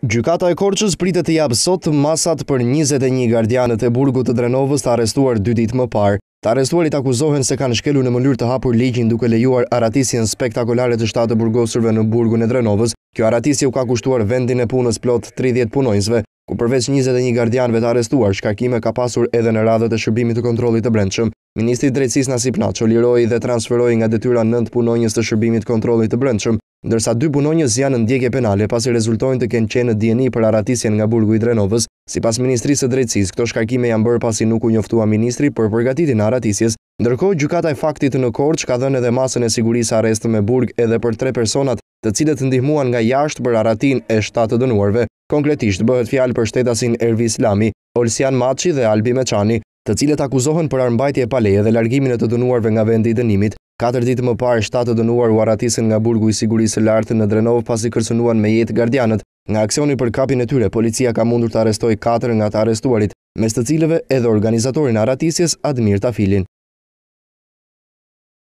Gjukata e Korqës pritet të japë sot masat për 21 gardianët e burgut të drenovës të arestuar dy dit më parë. Të arestuarit akuzohen se kanë shkelu në mëllur të hapur ligjin duke lejuar aratisjen spektakolare të shtatë burgosurve në burgun e drenovës. Kjo aratisje u ka kushtuar vendin e punës plot 30 punojnësve, ku përveç 21 gardianëve të arestuar, shkakime ka pasur edhe në radhët e shërbimit të kontrolit të brendshëm. Ministri drejtsis Nasip Naqo liroi dhe transferoi nga detyra 9 punojnës të shërbimit kontrolit të brendshëm, ndërsa dy bunonjës janë në ndjekje penale pas i rezultojnë të kenë qenë në DNI për aratisjen nga burgu i Drenovës, si pas Ministrisë të Drejtsis, këto shkarkime janë bërë pas i nuk u njoftua Ministri për përgatitin aratisjes, ndërko gjukataj e faktit në korç ka dhënë edhe masën e sigurisë arestë me burg edhe për tre personat të cilët të ndihmuan nga jashtë për aratin e shtatë dënuarve, konkretisht bëhet fjalë për shtetasin Ervis Lami, Olsian Maci dhe Albi Meçani, të cilët akuzohen për armbajtje paleje dhe largimin e të dënuarve nga vendi i dënimit, Katër ditë më parë, shtatë të dënuar u aratisin nga burgu i sigurisë lartë në Drenovë pasi kërsunuan me jetë gardianët. Nga aksioni për kapin e tyre, policia ka mundur të arestoj katër nga të arestuarit, mes të cileve edhe organizatorin aratisjes Admir Tafilin.